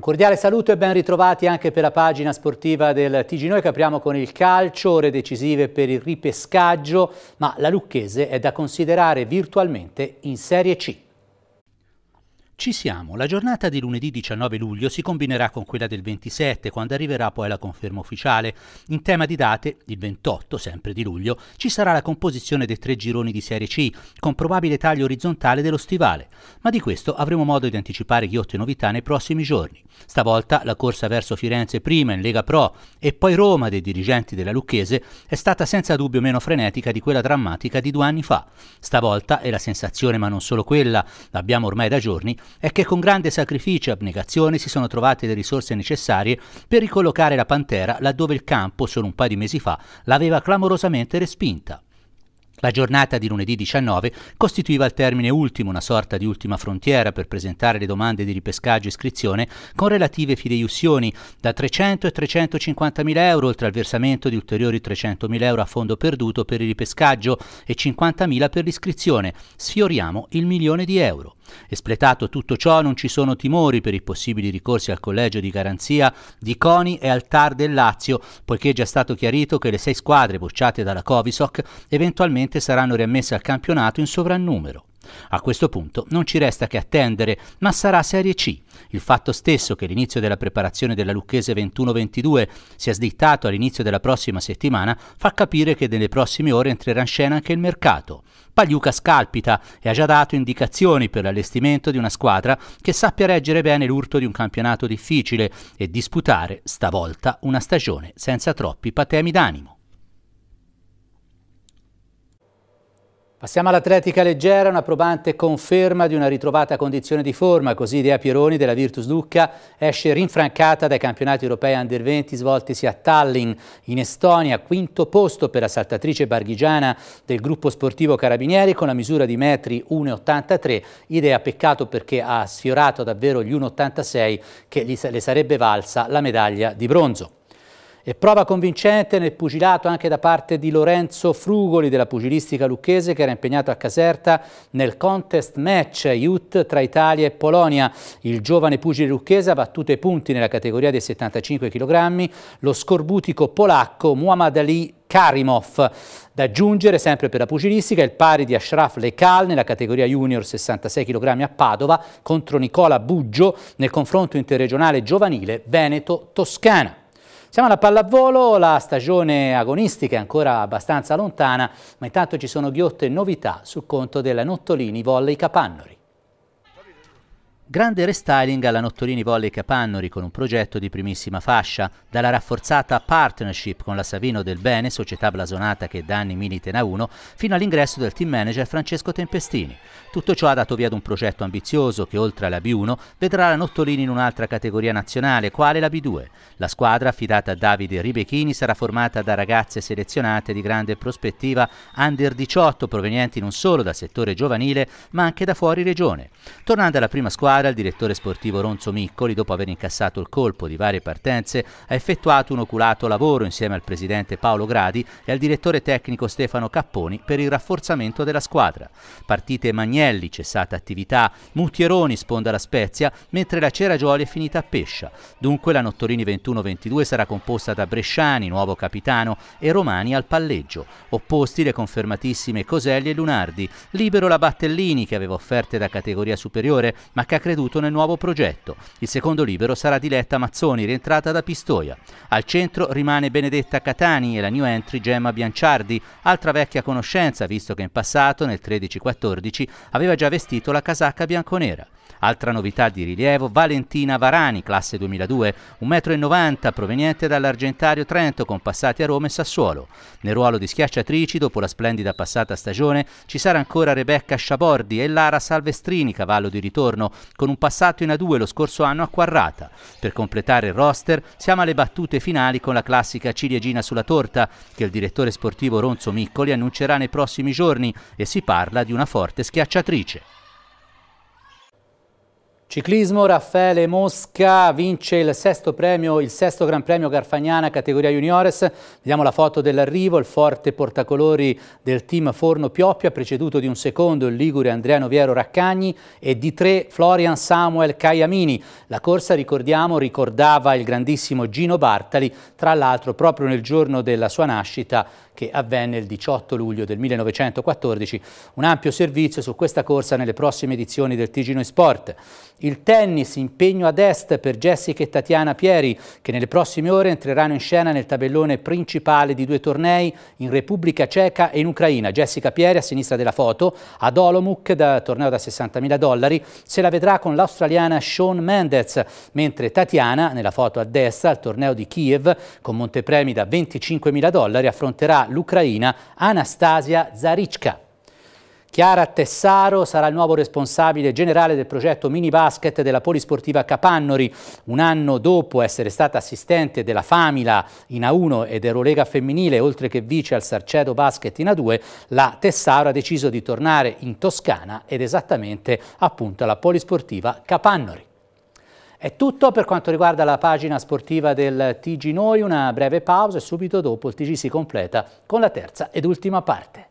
Un cordiale saluto e ben ritrovati anche per la pagina sportiva del TG Noi che apriamo con il calcio, ore decisive per il ripescaggio, ma la Lucchese è da considerare virtualmente in Serie C. Ci siamo, la giornata di lunedì 19 luglio si combinerà con quella del 27 quando arriverà poi la conferma ufficiale. In tema di date, il 28 sempre di luglio, ci sarà la composizione dei tre gironi di Serie C con probabile taglio orizzontale dello stivale, ma di questo avremo modo di anticipare ghiotte novità nei prossimi giorni. Stavolta la corsa verso Firenze prima in Lega Pro e poi Roma dei dirigenti della Lucchese è stata senza dubbio meno frenetica di quella drammatica di due anni fa. Stavolta è la sensazione, ma non solo quella, l'abbiamo ormai da giorni, è che con grande sacrificio e abnegazione si sono trovate le risorse necessarie per ricollocare la Pantera laddove il campo, solo un paio di mesi fa, l'aveva clamorosamente respinta. La giornata di lunedì 19 costituiva il termine ultimo, una sorta di ultima frontiera per presentare le domande di ripescaggio e iscrizione con relative fideiussioni da 300 e 350 mila euro, oltre al versamento di ulteriori 300 mila euro a fondo perduto per il ripescaggio e 50 mila per l'iscrizione. Sfioriamo il milione di euro. Espletato tutto ciò non ci sono timori per i possibili ricorsi al collegio di garanzia di Coni e al TAR del Lazio, poiché è già stato chiarito che le sei squadre bocciate dalla Covisoc eventualmente saranno riammesse al campionato in sovrannumero. A questo punto non ci resta che attendere, ma sarà Serie C. Il fatto stesso che l'inizio della preparazione della Lucchese 21-22 sia slittato all'inizio della prossima settimana fa capire che nelle prossime ore entrerà in scena anche il mercato. Pagliuca scalpita e ha già dato indicazioni per l'allestimento di una squadra che sappia reggere bene l'urto di un campionato difficile e disputare, stavolta, una stagione senza troppi patemi d'animo. Passiamo all'atletica leggera, una probante conferma di una ritrovata condizione di forma, così Dea Pieroni della Virtus Lucca esce rinfrancata dai campionati europei under 20 svoltisi a Tallinn in Estonia, quinto posto per la saltatrice barghigiana del gruppo sportivo Carabinieri con la misura di metri 1,83, idea peccato perché ha sfiorato davvero gli 1,86 che le sarebbe valsa la medaglia di bronzo. E prova convincente nel pugilato anche da parte di Lorenzo Frugoli della pugilistica lucchese che era impegnato a Caserta nel contest match youth tra Italia e Polonia. Il giovane pugile lucchese ha battuto i punti nella categoria dei 75 kg lo scorbutico polacco Muhammad Ali Karimov. Da aggiungere sempre per la pugilistica il pari di Ashraf Lekal nella categoria junior 66 kg a Padova contro Nicola Buggio nel confronto interregionale giovanile Veneto-Toscana. Siamo alla pallavolo, la stagione agonistica è ancora abbastanza lontana, ma intanto ci sono ghiotte novità sul conto della Nottolini Volley Capannori. Grande restyling alla Nottolini Volley Capannori con un progetto di primissima fascia, dalla rafforzata partnership con la Savino del Bene, società blasonata che da anni milita in A1, fino all'ingresso del team manager Francesco Tempestini. Tutto ciò ha dato via ad un progetto ambizioso che oltre alla B1 vedrà la Nottolini in un'altra categoria nazionale, quale la B2. La squadra affidata a Davide Ribechini sarà formata da ragazze selezionate di grande prospettiva under 18 provenienti non solo dal settore giovanile ma anche da fuori regione. Tornando alla prima squadra, squadra, il direttore sportivo Ronzo Miccoli, dopo aver incassato il colpo di varie partenze, ha effettuato un oculato lavoro insieme al presidente Paolo Gradi e al direttore tecnico Stefano Capponi per il rafforzamento della squadra. Partite Magnelli, cessata attività, Mutieroni sponda la Spezia, mentre la Cera Gioli è finita a Pescia. Dunque la Nottorini 21-22 sarà composta da Bresciani, nuovo capitano, e Romani al palleggio. Opposti le confermatissime Coselli e Lunardi. Libero la Battellini che aveva offerte da categoria superiore, ma che ha creduto nel nuovo progetto. Il secondo libero sarà di Letta Mazzoni, rientrata da Pistoia. Al centro rimane Benedetta Catani e la new entry Gemma Bianciardi, altra vecchia conoscenza, visto che in passato, nel 13-14, aveva già vestito la casacca bianconera. Altra novità di rilievo, Valentina Varani, classe 2002, 1,90 m, proveniente dall'Argentario Trento, con passati a Roma e Sassuolo. Nel ruolo di schiacciatrici, dopo la splendida passata stagione, ci sarà ancora Rebecca Sciabordi e Lara Salvestrini, cavallo di ritorno, con un passato in A2 lo scorso anno a Quarrata. Per completare il roster, siamo alle battute finali con la classica ciliegina sulla torta, che il direttore sportivo Ronzo Miccoli annuncerà nei prossimi giorni e si parla di una forte schiacciatrice. Ciclismo, Raffaele Mosca vince il sesto premio, il sesto Gran Premio Garfagnana categoria juniores. Vediamo la foto dell'arrivo, il forte portacolori del team Forno Pioppia, preceduto di un secondo il Ligure Andrea Noviero Raccagni e di tre Florian Samuel Caiamini. La corsa, ricordiamo, ricordava il grandissimo Gino Bartali, tra l'altro proprio nel giorno della sua nascita che avvenne il 18 luglio del 1914. Un ampio servizio su questa corsa nelle prossime edizioni del Tigino Sport. Il tennis, impegno ad est per Jessica e Tatiana Pieri, che nelle prossime ore entreranno in scena nel tabellone principale di due tornei in Repubblica Ceca e in Ucraina. Jessica Pieri, a sinistra della foto, ad Olomouc, da torneo da 60.000 dollari, se la vedrà con l'australiana Sean Mendez, mentre Tatiana, nella foto a destra, al torneo di Kiev, con montepremi da 25.000 dollari, affronterà l'Ucraina Anastasia Zaricka. Chiara Tessaro sarà il nuovo responsabile generale del progetto mini basket della polisportiva Capannori. Un anno dopo essere stata assistente della Famila in A1 ed Eurolega femminile, oltre che vice al Sarcedo Basket in A2, la Tessaro ha deciso di tornare in Toscana ed esattamente appunto alla polisportiva Capannori. È tutto per quanto riguarda la pagina sportiva del TG Noi, una breve pausa e subito dopo il TG si completa con la terza ed ultima parte.